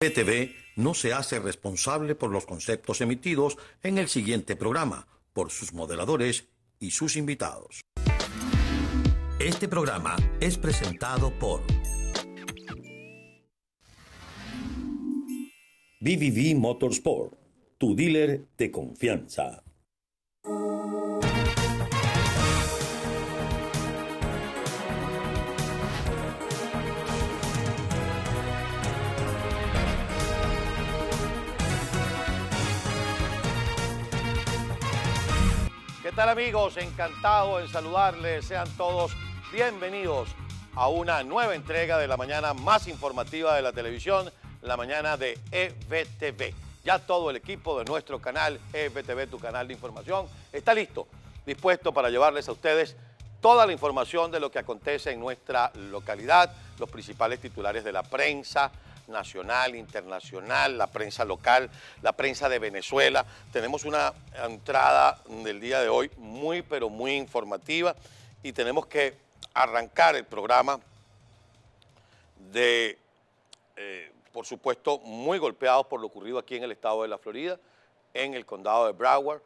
PTV no se hace responsable por los conceptos emitidos en el siguiente programa, por sus modeladores y sus invitados. Este programa es presentado por VVV Motorsport, tu dealer de confianza. tal amigos? Encantado en saludarles. Sean todos bienvenidos a una nueva entrega de la mañana más informativa de la televisión, la mañana de EBTV. Ya todo el equipo de nuestro canal EBTV, tu canal de información, está listo, dispuesto para llevarles a ustedes toda la información de lo que acontece en nuestra localidad, los principales titulares de la prensa, nacional, internacional, la prensa local, la prensa de Venezuela. Tenemos una entrada del día de hoy muy, pero muy informativa y tenemos que arrancar el programa de, eh, por supuesto, muy golpeados por lo ocurrido aquí en el estado de la Florida, en el condado de Broward.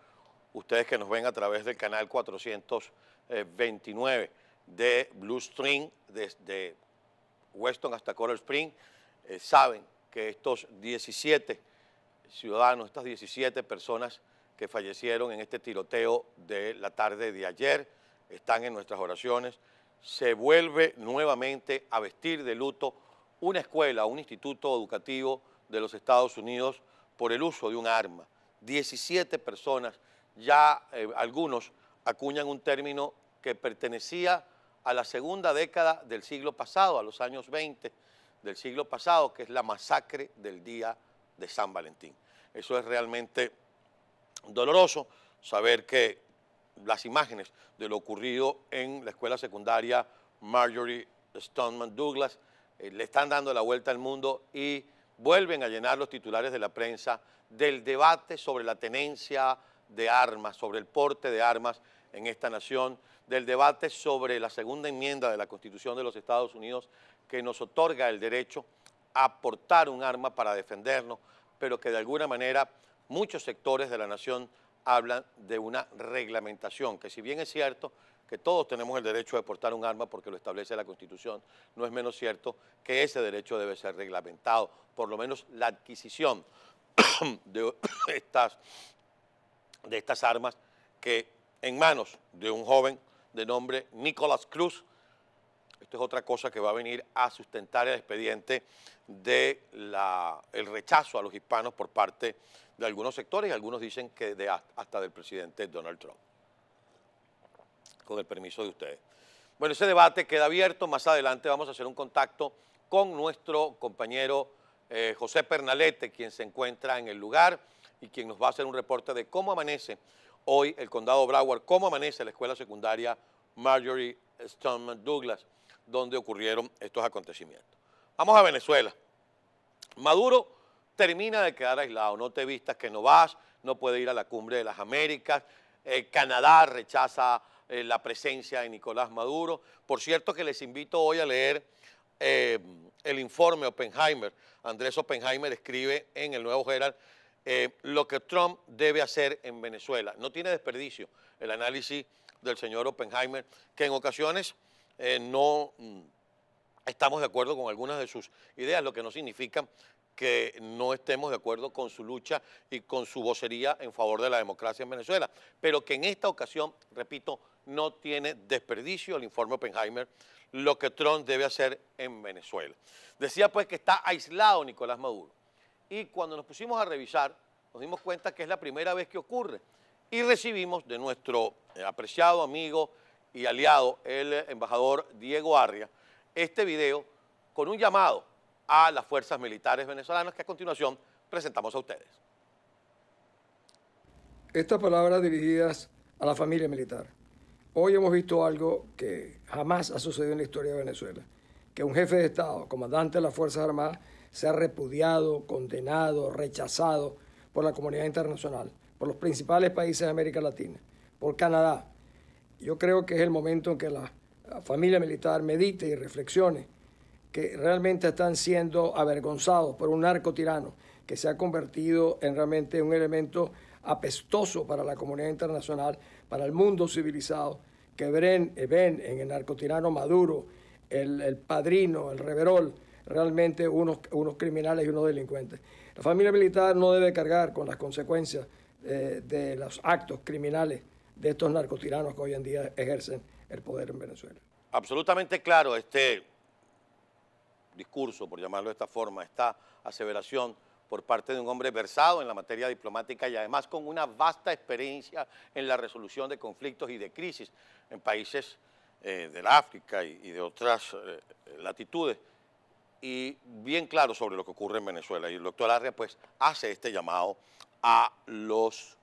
Ustedes que nos ven a través del canal 429 de Blue Stream desde Weston hasta Coral Spring, eh, saben que estos 17 ciudadanos, estas 17 personas que fallecieron en este tiroteo de la tarde de ayer, están en nuestras oraciones. Se vuelve nuevamente a vestir de luto una escuela, un instituto educativo de los Estados Unidos por el uso de un arma. 17 personas, ya eh, algunos acuñan un término que pertenecía a la segunda década del siglo pasado, a los años 20, del siglo pasado, que es la masacre del día de San Valentín. Eso es realmente doloroso saber que las imágenes de lo ocurrido en la escuela secundaria Marjorie Stoneman Douglas eh, le están dando la vuelta al mundo y vuelven a llenar los titulares de la prensa del debate sobre la tenencia de armas, sobre el porte de armas en esta nación, del debate sobre la segunda enmienda de la Constitución de los Estados Unidos que nos otorga el derecho a portar un arma para defendernos, pero que de alguna manera muchos sectores de la nación hablan de una reglamentación, que si bien es cierto que todos tenemos el derecho de portar un arma porque lo establece la Constitución, no es menos cierto que ese derecho debe ser reglamentado, por lo menos la adquisición de estas, de estas armas que en manos de un joven de nombre Nicolás Cruz es otra cosa que va a venir a sustentar el expediente del rechazo a los hispanos por parte de algunos sectores y algunos dicen que hasta del presidente Donald Trump. Con el permiso de ustedes. Bueno, ese debate queda abierto. Más adelante vamos a hacer un contacto con nuestro compañero eh, José Pernalete, quien se encuentra en el lugar y quien nos va a hacer un reporte de cómo amanece hoy el condado Broward, cómo amanece la escuela secundaria Marjorie Stoneman Douglas donde ocurrieron estos acontecimientos. Vamos a Venezuela. Maduro termina de quedar aislado, no te vistas que no vas, no puede ir a la cumbre de las Américas, eh, Canadá rechaza eh, la presencia de Nicolás Maduro. Por cierto que les invito hoy a leer eh, el informe Oppenheimer. Andrés Oppenheimer escribe en el Nuevo Herald lo que Trump debe hacer en Venezuela. No tiene desperdicio el análisis del señor Oppenheimer, que en ocasiones eh, no mm, estamos de acuerdo con algunas de sus ideas, lo que no significa que no estemos de acuerdo con su lucha y con su vocería en favor de la democracia en Venezuela, pero que en esta ocasión, repito, no tiene desperdicio el informe Oppenheimer lo que Trump debe hacer en Venezuela. Decía pues que está aislado Nicolás Maduro y cuando nos pusimos a revisar nos dimos cuenta que es la primera vez que ocurre y recibimos de nuestro eh, apreciado amigo y aliado, el embajador Diego Arria, este video con un llamado a las fuerzas militares venezolanas que a continuación presentamos a ustedes. Estas palabras dirigidas a la familia militar. Hoy hemos visto algo que jamás ha sucedido en la historia de Venezuela, que un jefe de Estado, comandante de las Fuerzas Armadas, sea repudiado, condenado, rechazado por la comunidad internacional, por los principales países de América Latina, por Canadá, yo creo que es el momento en que la familia militar medite y reflexione que realmente están siendo avergonzados por un narcotirano que se ha convertido en realmente un elemento apestoso para la comunidad internacional, para el mundo civilizado, que eh, ven, en el narcotirano Maduro, el, padrino, el reverol, realmente unos, unos, criminales y unos delincuentes. La familia militar no debe cargar con las consecuencias eh, de los actos criminales de estos narcotiranos que hoy en día ejercen el poder en Venezuela. Absolutamente claro este discurso, por llamarlo de esta forma, esta aseveración por parte de un hombre versado en la materia diplomática y además con una vasta experiencia en la resolución de conflictos y de crisis en países eh, del África y, de otras eh, latitudes. Y bien claro sobre lo que ocurre en Venezuela. Y el doctor Arria pues hace este llamado a los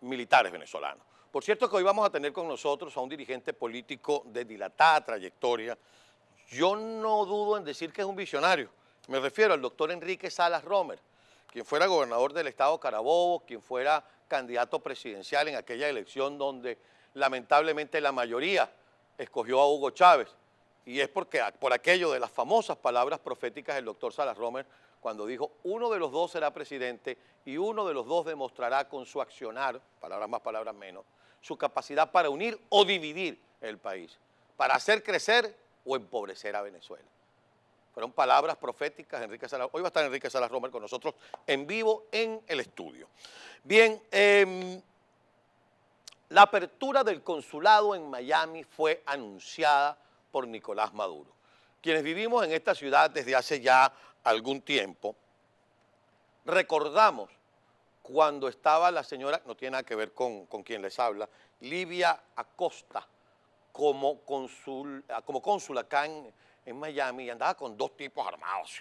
militares venezolanos. Por cierto que hoy vamos a tener con nosotros a un dirigente político de dilatada trayectoria. Yo no dudo en decir que es un visionario. Me refiero al doctor Enrique Salas Romer, quien fuera gobernador del estado Carabobo, quien fuera candidato presidencial en aquella elección donde lamentablemente la mayoría escogió a Hugo Chávez. Y es porque por aquello de las famosas palabras proféticas del doctor Salas Romer cuando dijo, uno de los dos será presidente y uno de los dos demostrará con su accionar, palabras más, palabras menos, su capacidad para unir o dividir el país, para hacer crecer o empobrecer a Venezuela. Fueron palabras proféticas, Enrique Salas. Hoy va a estar Enrique Salas Romer con nosotros en vivo en el estudio. Bien, em, la apertura del consulado en Miami fue anunciada por Nicolás Maduro. Quienes vivimos en esta ciudad desde hace ya algún tiempo, recordamos cuando estaba la señora, no tiene nada que ver con, con quien les habla, Livia Acosta, como ah, cónsul como acá en, Miami, y andaba con dos tipos armados,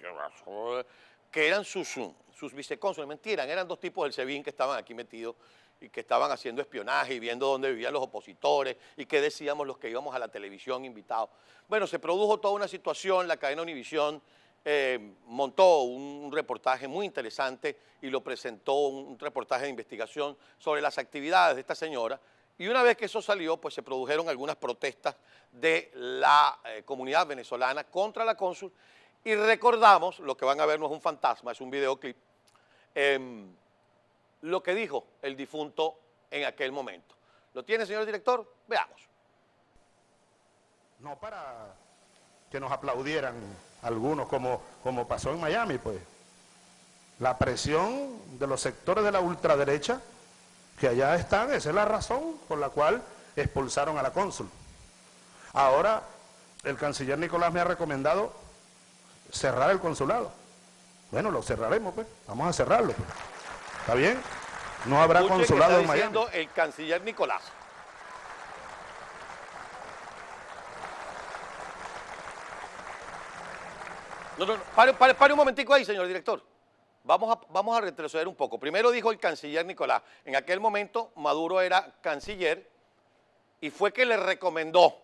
que eran sus, mm, sus vicecónsules, mentiran, eran dos tipos del SEBIN que estaban aquí metidos y que estaban haciendo espionaje y viendo dónde vivían los opositores y qué decíamos los que íbamos a la televisión invitados. Bueno, se produjo toda una situación, la cadena Univisión eh, montó un reportaje muy interesante y lo presentó, un reportaje de investigación sobre las actividades de esta señora. Y una vez que eso salió, pues se produjeron algunas protestas de la eh, comunidad venezolana contra la cónsul. Y recordamos, lo que van a ver no es un fantasma, es un videoclip, em, lo que dijo el difunto en aquel momento. ¿Lo tiene, señor director? Veamos. No para que nos aplaudieran algunos, como, como pasó en Miami, pues. La presión de los sectores de la ultraderecha que allá están, esa es la razón por la cual expulsaron a la cónsul. Ahora, el canciller Nicolás me ha recomendado cerrar el consulado. Bueno, lo cerraremos, pues. Vamos a cerrarlo. Pues. ¿Está bien? No habrá consulado en Miami. el canciller Nicolás. No, no, Pare, un momentico ahí, señor director. Vamos a, vamos a retroceder un poco. Primero dijo el canciller Nicolás. En aquel momento Maduro era canciller y fue que le recomendó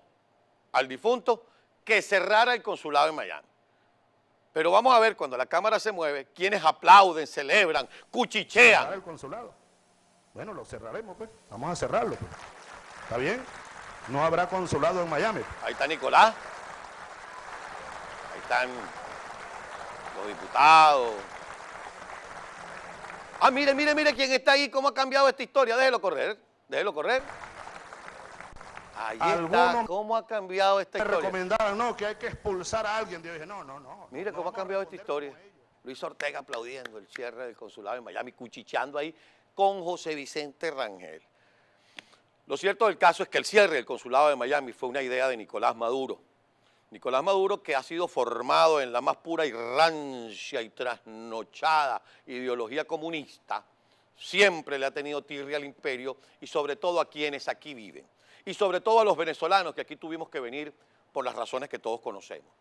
al difunto que cerrara el consulado en Miami. Pero vamos a ver cuando la cámara se mueve, quienes aplauden, celebran, cuchichean. el consulado? Bueno, lo cerraremos, pues. Vamos a cerrarlo, pues. ¿Está bien? No habrá consulado en Miami. Ahí está Nicolás. Ahí están los diputados. Ah, mire, mire, mire quién está ahí, cómo ha cambiado esta historia. Déjelo correr, déjelo correr. Ahí está, cómo ha cambiado esta historia. Me recomendaban, no, que hay que expulsar a alguien. Yo dije, no, no, no. Mire cómo ha cambiado esta historia. Luis Ortega aplaudiendo el cierre del consulado de Miami, cuchicheando ahí con José Vicente Rangel. Lo cierto del caso es que el cierre del consulado de Miami fue una idea de Nicolás Maduro, Nicolás Maduro, que ha sido formado en la más pura y rancia y trasnochada ideología comunista, siempre le ha tenido tirria al imperio y sobre todo a quienes aquí viven. Y sobre todo a los venezolanos que aquí tuvimos que venir por las razones que todos conocemos.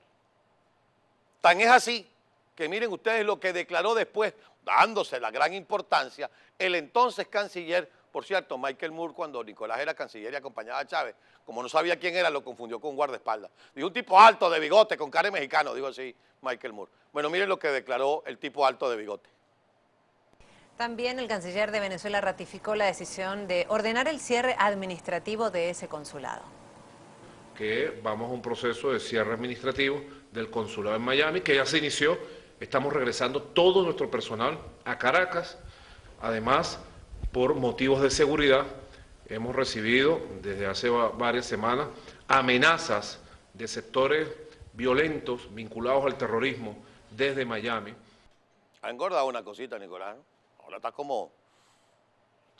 Tan es así que miren ustedes lo que declaró después, dándose la gran importancia, el entonces canciller por cierto, Michael Moore, cuando Nicolás era canciller y acompañaba a Chávez, como no sabía quién era, lo confundió con un guardaespaldas. Dijo un tipo alto de bigote, con cara de mexicano, dijo así Michael Moore. Bueno, miren lo que declaró el tipo alto de bigote. También el canciller de Venezuela ratificó la decisión de ordenar el cierre administrativo de ese consulado. Que vamos a un proceso de cierre administrativo del consulado en Miami, que ya se inició. Estamos regresando todo nuestro personal a Caracas. Además, por motivos de seguridad, hemos recibido desde hace varias semanas amenazas de sectores violentos vinculados al terrorismo desde Miami. Ha engordado una cosita, Nicolás. Ahora está como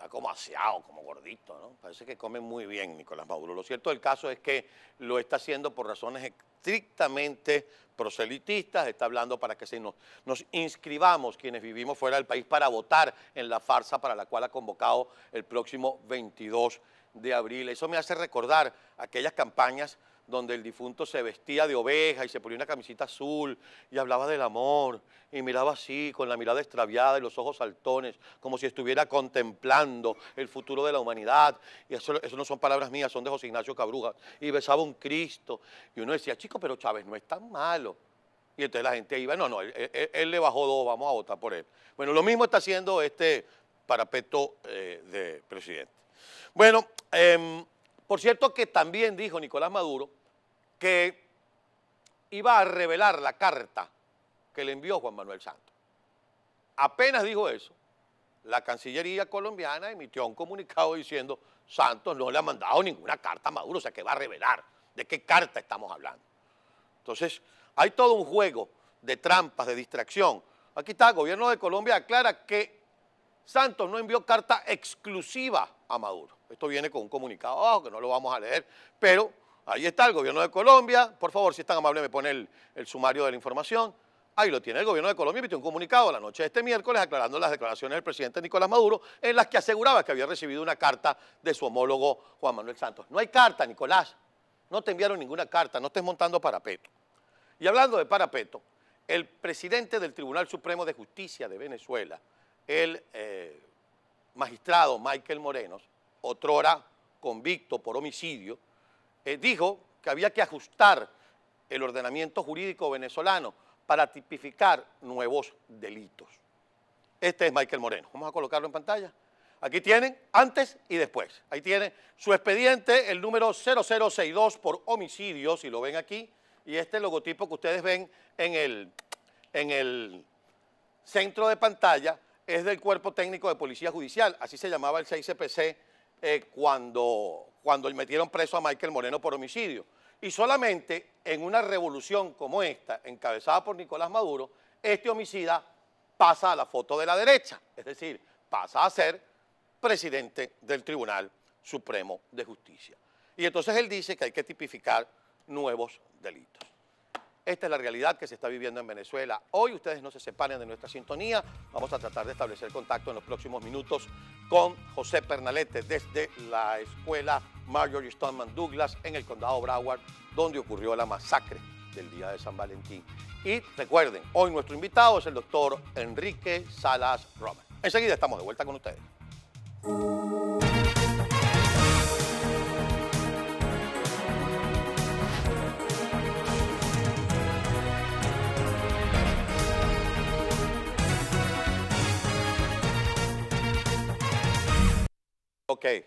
como aseado, como gordito, ¿no? Parece que come muy bien Nicolás Maduro. Lo cierto del caso es que lo está haciendo por razones estrictamente proselitistas, está hablando para que se nos, nos inscribamos quienes vivimos fuera del país para votar en la farsa para la cual ha convocado el próximo 22 de abril. Eso me hace recordar aquellas campañas donde el difunto se vestía de oveja y se ponía una camisita azul y hablaba del amor y miraba así, con la mirada extraviada y los ojos saltones, como si estuviera contemplando el futuro de la humanidad. Y eso, eso no son palabras mías, son de José Ignacio Cabruja. Y besaba un Cristo. Y uno decía, chico, pero Chávez no es tan malo. Y entonces la gente iba, no, no, él, le bajó dos, vamos a votar por él. Bueno, lo mismo está haciendo este parapeto eh, de presidente. Bueno, em, por cierto que también dijo Nicolás Maduro, que iba a revelar la carta que le envió Juan Manuel Santos. Apenas dijo eso, la Cancillería colombiana emitió un comunicado diciendo Santos no le ha mandado ninguna carta a Maduro, o sea que va a revelar de qué carta estamos hablando. Entonces, hay todo un juego de trampas, de distracción. Aquí está, el gobierno de Colombia aclara que Santos no envió carta exclusiva a Maduro. Esto viene con un comunicado que no lo vamos a leer, pero Ahí está el gobierno de Colombia. Por favor, si es tan amable, me pone el, sumario de la información. Ahí lo tiene el gobierno de Colombia, emitió un comunicado la noche de este miércoles aclarando las declaraciones del presidente Nicolás Maduro en las que aseguraba que había recibido una carta de su homólogo Juan Manuel Santos. No hay carta, Nicolás. No te enviaron ninguna carta, no estés montando parapeto. Y hablando de parapeto, el presidente del Tribunal Supremo de Justicia de Venezuela, el eh, magistrado Michael Morenos, otrora convicto por homicidio, eh, dijo que había que ajustar el ordenamiento jurídico venezolano para tipificar nuevos delitos. Este es Michael Moreno. Vamos a colocarlo en pantalla. Aquí tienen antes y después. Ahí tienen su expediente, el número 0062 por homicidio, si lo ven aquí, y este logotipo que ustedes ven en el, en el centro de pantalla es del Cuerpo Técnico de Policía Judicial, así se llamaba el 6CPC eh, cuando, cuando metieron preso a Michael Moreno por homicidio. Y solamente en una revolución como esta, encabezada por Nicolás Maduro, este homicida pasa a la foto de la derecha, es decir, pasa a ser presidente del Tribunal Supremo de Justicia. Y entonces él dice que hay que tipificar nuevos delitos. Esta es la realidad que se está viviendo en Venezuela. Hoy ustedes no se separen de nuestra sintonía. Vamos a tratar de establecer contacto en los próximos minutos con José Pernalete desde la escuela Marjorie Stoneman Douglas en el condado Broward, donde ocurrió la masacre del día de San Valentín. Y recuerden, hoy nuestro invitado es el doctor Enrique Salas Romer. Enseguida estamos de vuelta con ustedes. Okay,